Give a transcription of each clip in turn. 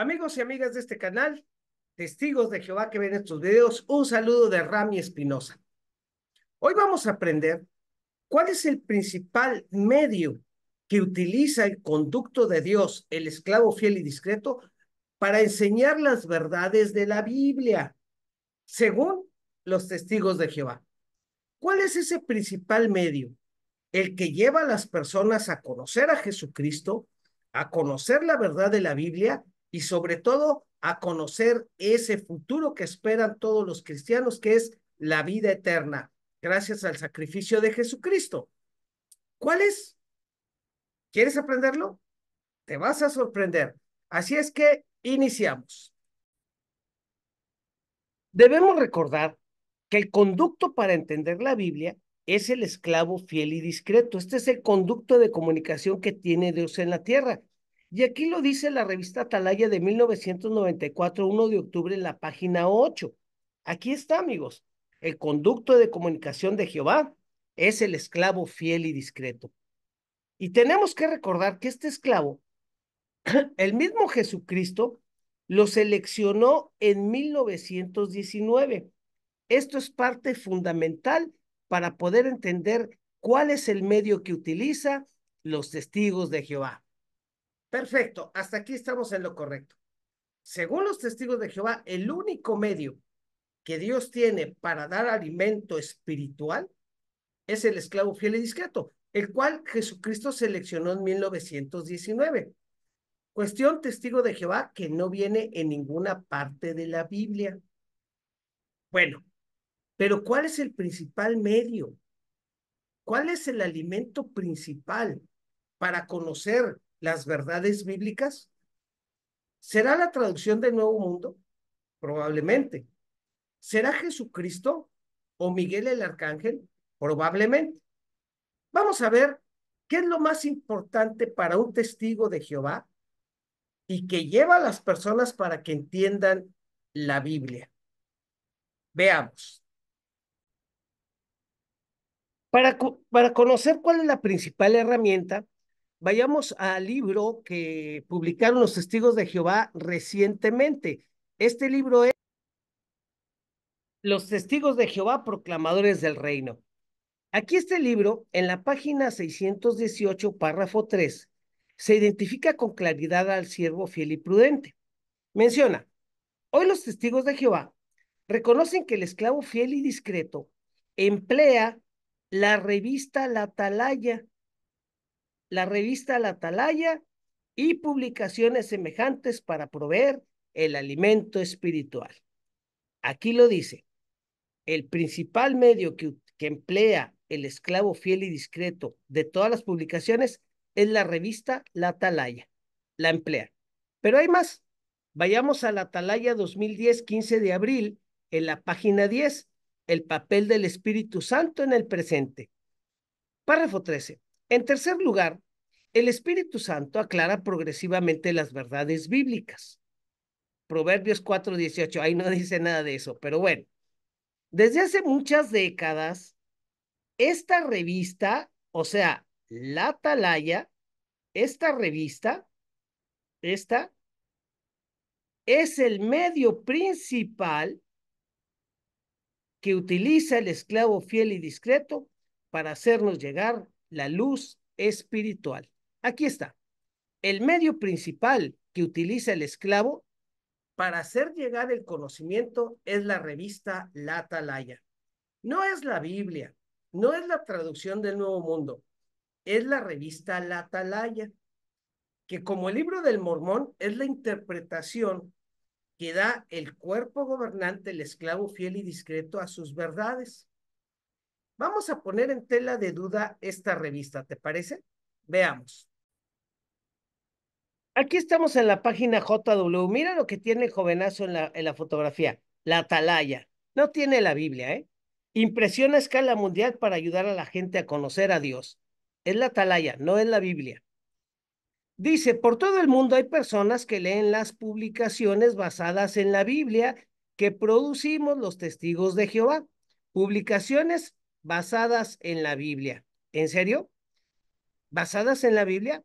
Amigos y amigas de este canal, testigos de Jehová que ven estos videos, un saludo de Rami Espinosa. Hoy vamos a aprender cuál es el principal medio que utiliza el conducto de Dios, el esclavo fiel y discreto, para enseñar las verdades de la Biblia, según los testigos de Jehová. ¿Cuál es ese principal medio? El que lleva a las personas a conocer a Jesucristo, a conocer la verdad de la Biblia y sobre todo a conocer ese futuro que esperan todos los cristianos, que es la vida eterna, gracias al sacrificio de Jesucristo. ¿Cuál es? ¿Quieres aprenderlo? Te vas a sorprender. Así es que iniciamos. Debemos recordar que el conducto para entender la Biblia es el esclavo fiel y discreto. Este es el conducto de comunicación que tiene Dios en la tierra. Y aquí lo dice la revista Atalaya de 1994, 1 de octubre, en la página 8. Aquí está, amigos. El conducto de comunicación de Jehová es el esclavo fiel y discreto. Y tenemos que recordar que este esclavo, el mismo Jesucristo, lo seleccionó en 1919. Esto es parte fundamental para poder entender cuál es el medio que utiliza los testigos de Jehová. Perfecto, hasta aquí estamos en lo correcto. Según los testigos de Jehová, el único medio que Dios tiene para dar alimento espiritual es el esclavo fiel y discreto, el cual Jesucristo seleccionó en 1919. Cuestión testigo de Jehová que no viene en ninguna parte de la Biblia. Bueno, pero ¿cuál es el principal medio? ¿Cuál es el alimento principal para conocer las verdades bíblicas? ¿Será la traducción del Nuevo Mundo? Probablemente. ¿Será Jesucristo o Miguel el Arcángel? Probablemente. Vamos a ver qué es lo más importante para un testigo de Jehová y que lleva a las personas para que entiendan la Biblia. Veamos. Para, para conocer cuál es la principal herramienta, Vayamos al libro que publicaron los testigos de Jehová recientemente. Este libro es Los testigos de Jehová proclamadores del reino. Aquí este libro, en la página 618, párrafo 3, se identifica con claridad al siervo fiel y prudente. Menciona, hoy los testigos de Jehová reconocen que el esclavo fiel y discreto emplea la revista La Atalaya la revista La Atalaya y publicaciones semejantes para proveer el alimento espiritual. Aquí lo dice, el principal medio que, emplea el esclavo fiel y discreto de todas las publicaciones es la revista La Atalaya, la emplea. Pero hay más, vayamos a La Atalaya 2010, 15 de abril, en la página 10, el papel del Espíritu Santo en el presente. Párrafo 13. En tercer lugar, el Espíritu Santo aclara progresivamente las verdades bíblicas. Proverbios 4:18, ahí no dice nada de eso, pero bueno, desde hace muchas décadas, esta revista, o sea, la talaya, esta revista, esta, es el medio principal que utiliza el esclavo fiel y discreto para hacernos llegar la luz espiritual. Aquí está. El medio principal que utiliza el esclavo para hacer llegar el conocimiento es la revista La Atalaya. No es la Biblia, no es la traducción del Nuevo Mundo, es la revista La Atalaya, que como el libro del Mormón es la interpretación que da el cuerpo gobernante, el esclavo fiel y discreto a sus verdades. Vamos a poner en tela de duda esta revista, ¿te parece? Veamos. Aquí estamos en la página JW. Mira lo que tiene el jovenazo en la, fotografía. La atalaya. No tiene la Biblia, ¿eh? Impresión a escala mundial para ayudar a la gente a conocer a Dios. Es la atalaya, no es la Biblia. Dice, por todo el mundo hay personas que leen las publicaciones basadas en la Biblia que producimos los testigos de Jehová. Publicaciones basadas en la Biblia. ¿En serio? ¿Basadas en la Biblia?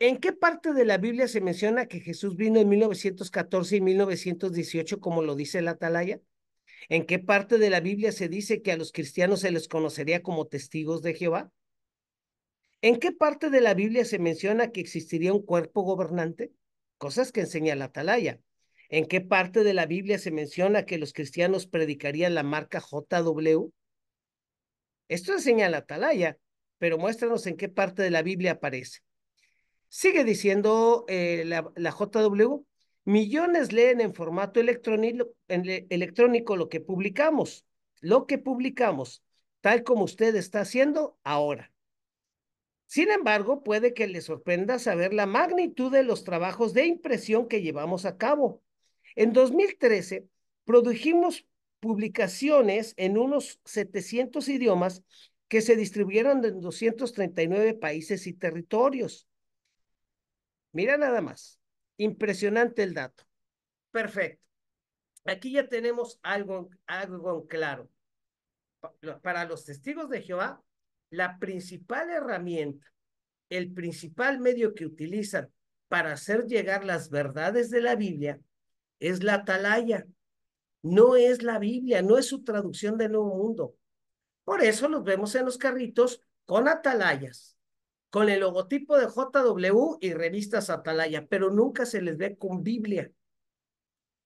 ¿En qué parte de la Biblia se menciona que Jesús vino en 1914 y 1918, como lo dice la atalaya? ¿En qué parte de la Biblia se dice que a los cristianos se les conocería como testigos de Jehová? ¿En qué parte de la Biblia se menciona que existiría un cuerpo gobernante? Cosas que enseña la atalaya. ¿En qué parte de la Biblia se menciona que los cristianos predicarían la marca JW? Esto señala Atalaya, pero muéstranos en qué parte de la Biblia aparece. Sigue diciendo eh, la, JW, millones leen en formato electrónico, electrónico lo que publicamos, lo que publicamos, tal como usted está haciendo ahora. Sin embargo, puede que le sorprenda saber la magnitud de los trabajos de impresión que llevamos a cabo. En 2013, produjimos publicaciones en unos 700 idiomas que se distribuyeron en 239 países y territorios. Mira nada más, impresionante el dato. Perfecto. Aquí ya tenemos algo, algo claro. Para los testigos de Jehová, la principal herramienta, el principal medio que utilizan para hacer llegar las verdades de la Biblia es la atalaya, no es la Biblia, no es su traducción del Nuevo Mundo. Por eso los vemos en los carritos con atalayas, con el logotipo de JW y revistas Atalaya, pero nunca se les ve con Biblia.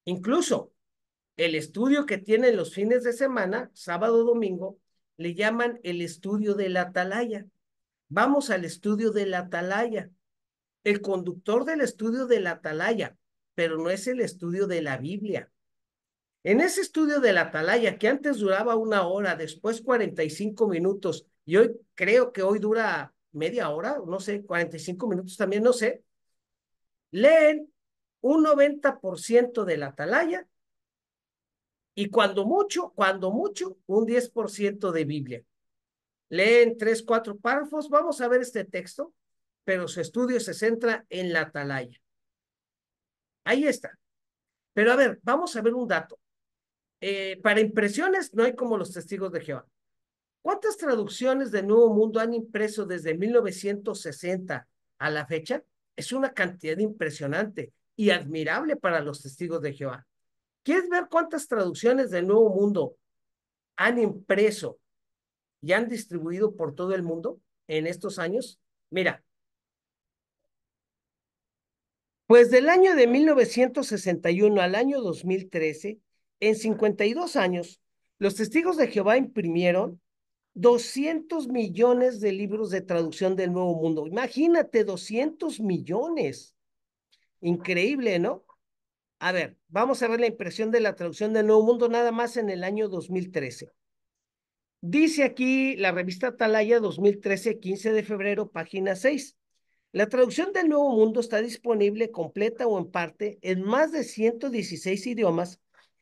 Incluso el estudio que tienen los fines de semana, sábado, domingo, le llaman el estudio de la atalaya. Vamos al estudio de la atalaya. El conductor del estudio de la atalaya, pero no es el estudio de la Biblia. En ese estudio de la atalaya, que antes duraba una hora, después 45 minutos, y hoy creo que hoy dura media hora, no sé, 45 minutos también, no sé, leen un 90% de la atalaya y cuando mucho, cuando mucho, un 10% de Biblia. Leen tres, cuatro párrafos, vamos a ver este texto, pero su estudio se centra en la atalaya. Ahí está. Pero a ver, vamos a ver un dato. Eh, para impresiones no hay como los testigos de Jehová. ¿Cuántas traducciones de Nuevo Mundo han impreso desde 1960 a la fecha? Es una cantidad impresionante y admirable para los testigos de Jehová. ¿Quieres ver cuántas traducciones del Nuevo Mundo han impreso y han distribuido por todo el mundo en estos años? Mira, pues del año de 1961 al año 2013 en 52 años, los testigos de Jehová imprimieron 200 millones de libros de traducción del Nuevo Mundo. Imagínate, 200 millones. Increíble, ¿no? A ver, vamos a ver la impresión de la traducción del Nuevo Mundo nada más en el año 2013. Dice aquí la revista Atalaya 2013, 15 de febrero, página 6. La traducción del Nuevo Mundo está disponible completa o en parte en más de 116 idiomas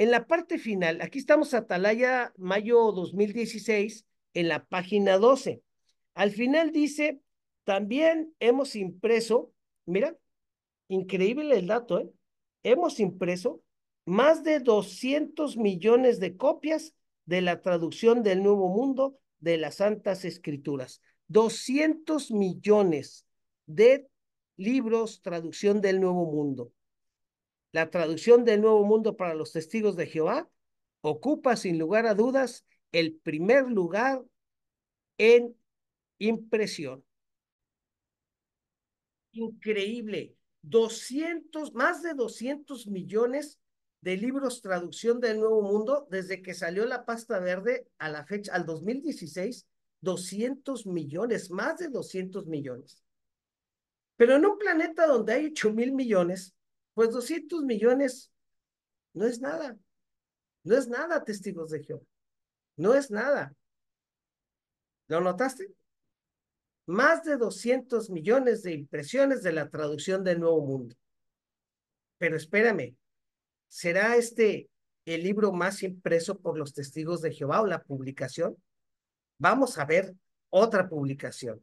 En la parte final, aquí estamos Atalaya, mayo 2016, en la página 12. Al final dice, también hemos impreso, mira, increíble el dato, ¿eh? hemos impreso más de 200 millones de copias de la traducción del Nuevo Mundo de las Santas Escrituras. 200 millones de libros, traducción del Nuevo Mundo la traducción del Nuevo Mundo para los testigos de Jehová ocupa sin lugar a dudas el primer lugar en impresión. Increíble. 200, más de 200 millones de libros traducción del Nuevo Mundo desde que salió la pasta verde a la fecha, al 2016, 200 millones, más de 200 millones. Pero en un planeta donde hay 8 mil millones, pues 200 millones no es nada. No es nada, testigos de Jehová. No es nada. ¿Lo notaste? Más de 200 millones de impresiones de la traducción del Nuevo Mundo. Pero espérame, ¿será este el libro más impreso por los testigos de Jehová o la publicación? Vamos a ver otra publicación.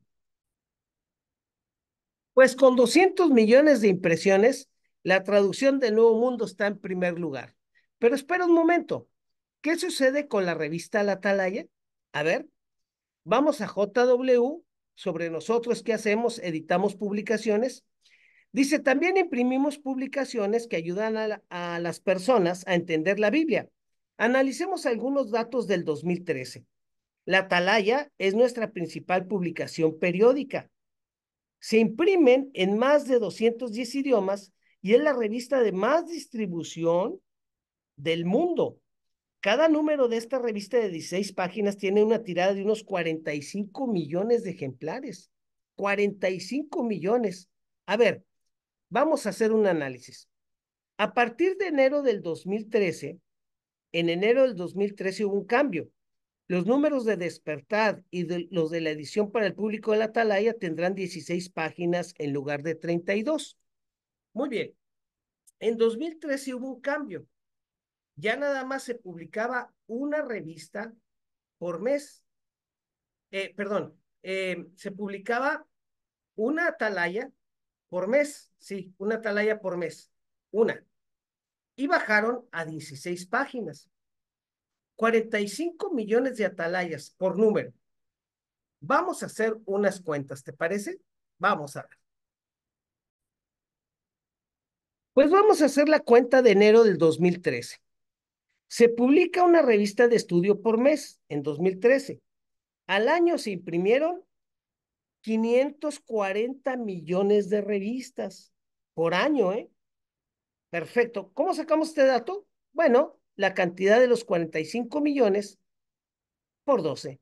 Pues con 200 millones de impresiones, la traducción del Nuevo Mundo está en primer lugar. Pero espera un momento. ¿Qué sucede con la revista La Atalaya? A ver, vamos a JW, sobre nosotros, qué hacemos, editamos publicaciones. Dice, también imprimimos publicaciones que ayudan a, las personas a entender la Biblia. Analicemos algunos datos del 2013. La Atalaya es nuestra principal publicación periódica. Se imprimen en más de 210 idiomas y es la revista de más distribución del mundo. Cada número de esta revista de 16 páginas tiene una tirada de unos 45 millones de ejemplares. 45 millones. A ver, vamos a hacer un análisis. A partir de enero del 2013, en enero del 2013 hubo un cambio. Los números de Despertar y los de la edición para el público de la Atalaya tendrán 16 páginas en lugar de 32. Muy bien. En 2013 hubo un cambio. Ya nada más se publicaba una revista por mes. Eh, perdón, eh, se publicaba una atalaya por mes. Sí, una atalaya por mes. Una. Y bajaron a 16 páginas. 45 millones de atalayas por número. Vamos a hacer unas cuentas, ¿te parece? Vamos a ver. Pues vamos a hacer la cuenta de enero del 2013. Se publica una revista de estudio por mes en 2013. Al año se imprimieron 540 millones de revistas por año, ¿eh? Perfecto. ¿Cómo sacamos este dato? Bueno, la cantidad de los 45 millones por 12.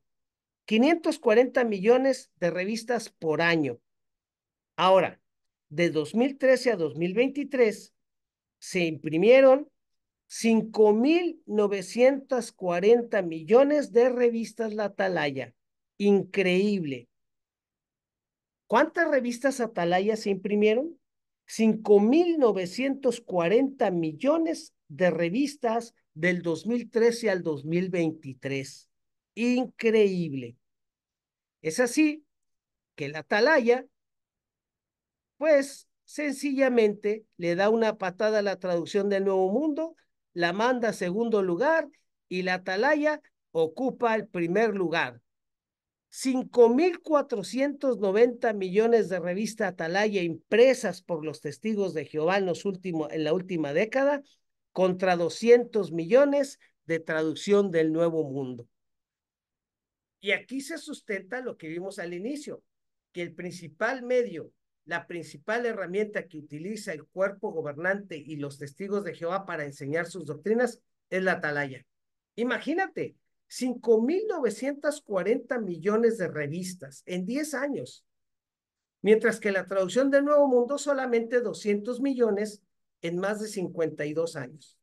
540 millones de revistas por año. Ahora, de 2013 a 2023 se imprimieron 5.940 millones de revistas La Atalaya. Increíble. ¿Cuántas revistas Atalaya se imprimieron? 5.940 millones de revistas del 2013 al 2023. Increíble. Es así que la Atalaya pues sencillamente le da una patada a la traducción del Nuevo Mundo, la manda a segundo lugar y la Atalaya ocupa el primer lugar. 5.490 millones de revistas Atalaya impresas por los testigos de Jehová en, los en la última década contra 200 millones de traducción del Nuevo Mundo. Y aquí se sustenta lo que vimos al inicio, que el principal medio la principal herramienta que utiliza el cuerpo gobernante y los testigos de Jehová para enseñar sus doctrinas es la atalaya. Imagínate, 5.940 millones de revistas en 10 años, mientras que la traducción del Nuevo Mundo solamente 200 millones en más de 52 años.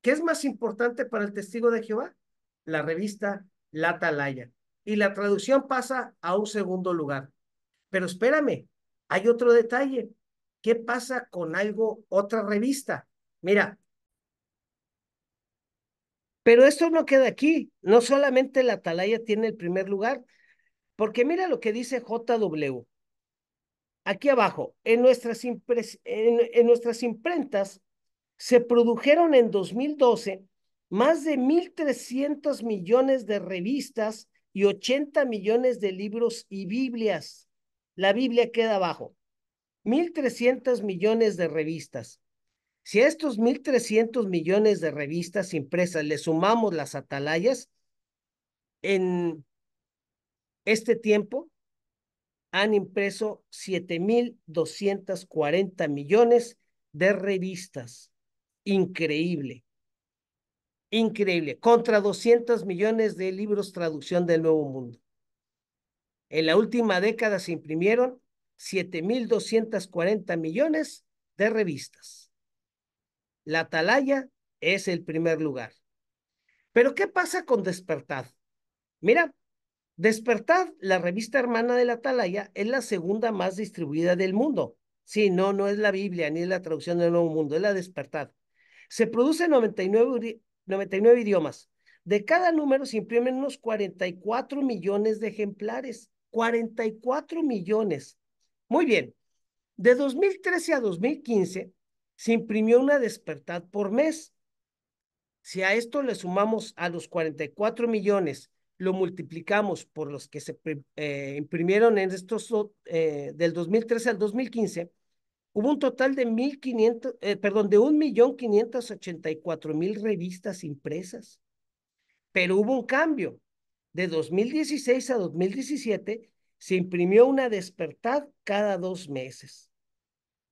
¿Qué es más importante para el testigo de Jehová? La revista La Atalaya. Y la traducción pasa a un segundo lugar. Pero espérame, hay otro detalle. ¿Qué pasa con algo, otra revista? Mira, pero esto no queda aquí. No solamente la Atalaya tiene el primer lugar, porque mira lo que dice JW. Aquí abajo, en nuestras, en nuestras imprentas se produjeron en 2012 más de 1.300 millones de revistas y 80 millones de libros y Biblias la Biblia queda abajo. 1.300 millones de revistas. Si a estos 1.300 millones de revistas impresas le sumamos las atalayas, en este tiempo han impreso 7.240 millones de revistas. Increíble. Increíble. Contra 200 millones de libros traducción del Nuevo Mundo. En la última década se imprimieron 7.240 millones de revistas. La Atalaya es el primer lugar. Pero ¿qué pasa con Despertad? Mira, Despertad, la revista hermana de la Atalaya, es la segunda más distribuida del mundo. Sí, no, no es la Biblia ni es la traducción del Nuevo Mundo, es la Despertad. Se produce en 99, 99 idiomas. De cada número se imprimen unos 44 millones de ejemplares. 44 millones. Muy bien, de 2013 a 2015 se imprimió una despertad por mes. Si a esto le sumamos a los 44 millones, lo multiplicamos por los que se eh, imprimieron en estos eh, del 2013 al 2015, hubo un total de 1.500, eh, perdón, de 1.584.000 revistas impresas. Pero hubo un cambio de 2016 a 2017 se imprimió una despertad cada dos meses.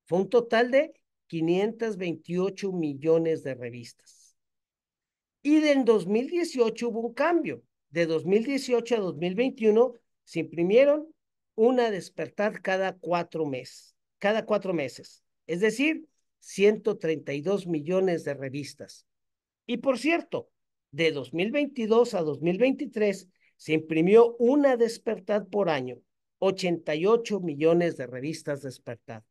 Fue un total de 528 millones de revistas. Y en 2018 hubo un cambio. De 2018 a 2021 se imprimieron una despertad cada cuatro meses, cada cuatro meses, es decir, 132 millones de revistas. Y por cierto, de 2022 a 2023 se imprimió una Despertad por año, 88 millones de revistas Despertad.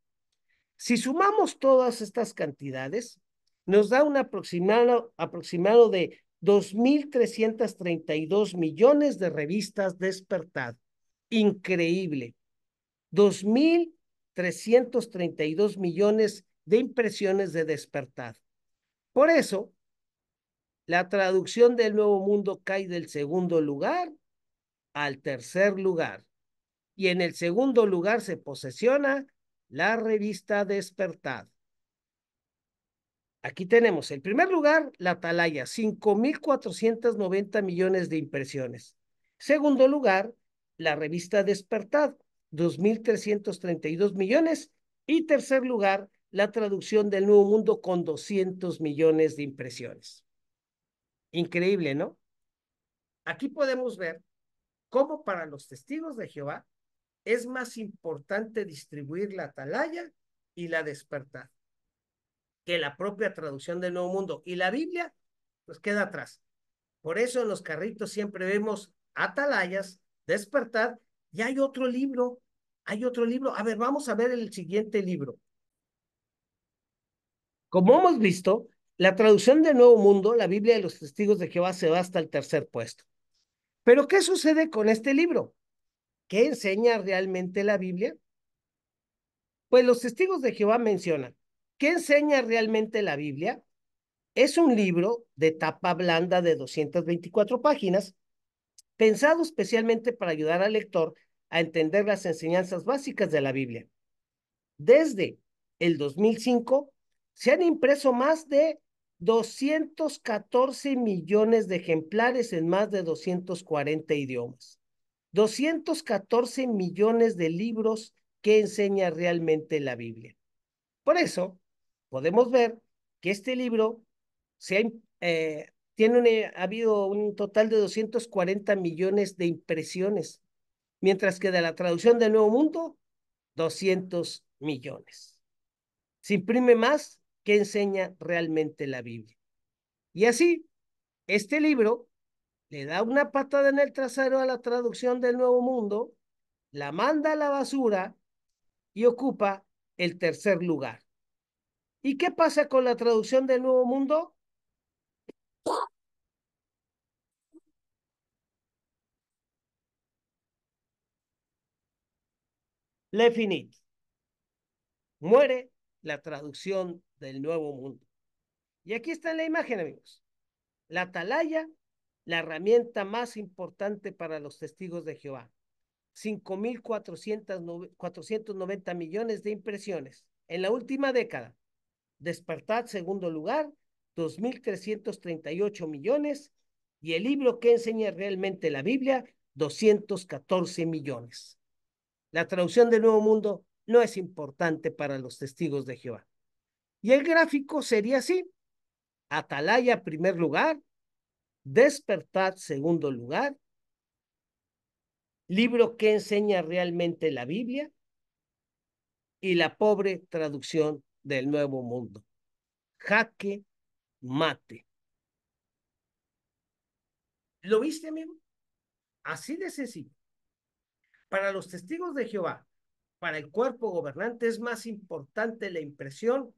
Si sumamos todas estas cantidades, nos da un aproximado, aproximado de 2.332 millones de revistas Despertad. Increíble. 2.332 millones de impresiones de Despertad. Por eso, la traducción del Nuevo Mundo cae del segundo lugar al tercer lugar. Y en el segundo lugar se posesiona la revista Despertad. Aquí tenemos el primer lugar, la Atalaya, 5.490 millones de impresiones. Segundo lugar, la revista Despertad, 2.332 millones. Y tercer lugar, la traducción del Nuevo Mundo con 200 millones de impresiones. Increíble, ¿no? Aquí podemos ver cómo para los testigos de Jehová es más importante distribuir la atalaya y la despertar que la propia traducción del Nuevo Mundo. Y la Biblia nos pues, queda atrás. Por eso en los carritos siempre vemos atalayas, despertar, y hay otro libro, hay otro libro. A ver, vamos a ver el siguiente libro. Como hemos visto, la traducción del Nuevo Mundo, la Biblia de los Testigos de Jehová, se va hasta el tercer puesto. Pero, ¿qué sucede con este libro? ¿Qué enseña realmente la Biblia? Pues los testigos de Jehová mencionan, ¿qué enseña realmente la Biblia? Es un libro de tapa blanda de 224 páginas, pensado especialmente para ayudar al lector a entender las enseñanzas básicas de la Biblia. Desde el 2005 se han impreso más de 214 millones de ejemplares en más de 240 idiomas. 214 millones de libros que enseña realmente la Biblia. Por eso, podemos ver que este libro se eh, tiene eh, ha habido un total de 240 millones de impresiones, mientras que de la traducción del Nuevo Mundo, 200 millones. Se imprime más que enseña realmente la Biblia. Y así, este libro le da una patada en el trasero a la traducción del Nuevo Mundo, la manda a la basura y ocupa el tercer lugar. ¿Y qué pasa con la traducción del Nuevo Mundo? Le finit. Muere la traducción del Nuevo Mundo. Y aquí está la imagen, amigos. La talaya la herramienta más importante para los testigos de Jehová. 5.490 millones de impresiones en la última década. Despertad, segundo lugar, 2.338 millones. Y el libro que enseña realmente la Biblia, 214 millones. La traducción del Nuevo Mundo, no es importante para los testigos de Jehová. Y el gráfico sería así. Atalaya, primer lugar. despertar segundo lugar. Libro que enseña realmente la Biblia. Y la pobre traducción del Nuevo Mundo. Jaque mate. ¿Lo viste, amigo? Así de sencillo. Para los testigos de Jehová, para el cuerpo gobernante es más importante la impresión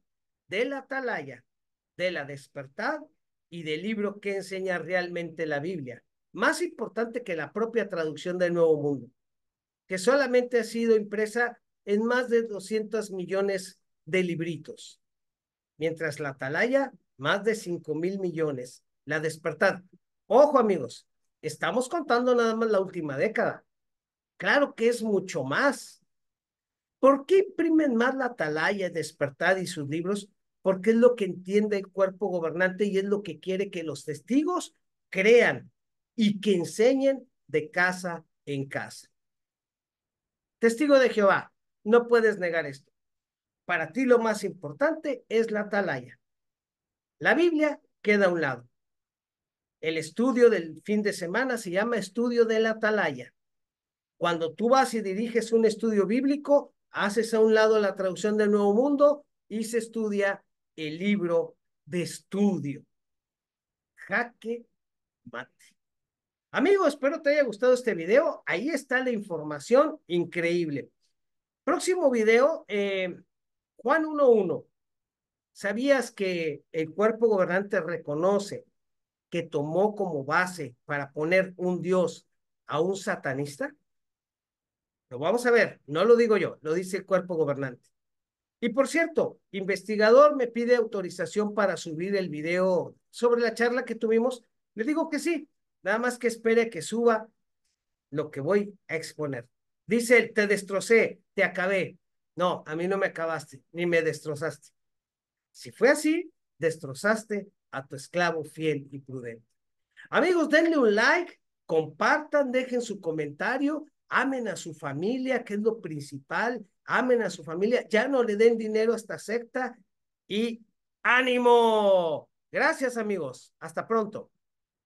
de la atalaya, de la despertad y del libro que enseña realmente la Biblia, más importante que la propia traducción del Nuevo Mundo, que solamente ha sido impresa en más de 200 millones de libritos, mientras la atalaya, más de 5 mil millones, la despertad, Ojo amigos, estamos contando nada más la última década. Claro que es mucho más, ¿Por qué imprimen más la atalaya, despertar y sus libros? Porque es lo que entiende el cuerpo gobernante y es lo que quiere que los testigos crean y que enseñen de casa en casa. Testigo de Jehová, no puedes negar esto. Para ti lo más importante es la atalaya. La Biblia queda a un lado. El estudio del fin de semana se llama estudio de la atalaya. Cuando tú vas y diriges un estudio bíblico, haces a un lado la traducción del Nuevo Mundo y se estudia el libro de estudio. Jaque mate. Amigo, espero te haya gustado este video. Ahí está la información increíble. Próximo video, eh, Juan Juan 1.1. ¿Sabías que el cuerpo gobernante reconoce que tomó como base para poner un dios a un satanista? vamos a ver, no lo digo yo, lo dice el cuerpo gobernante. Y por cierto, investigador me pide autorización para subir el video sobre la charla que tuvimos. Le digo que sí, nada más que espere que suba lo que voy a exponer. Dice, te destrocé, te acabé. No, a mí no me acabaste, ni me destrozaste. Si fue así, destrozaste a tu esclavo fiel y prudente. Amigos, denle un like, compartan, dejen su comentario amen a su familia, que es lo principal, amen a su familia, ya no le den dinero a esta secta y ánimo. Gracias amigos, hasta pronto.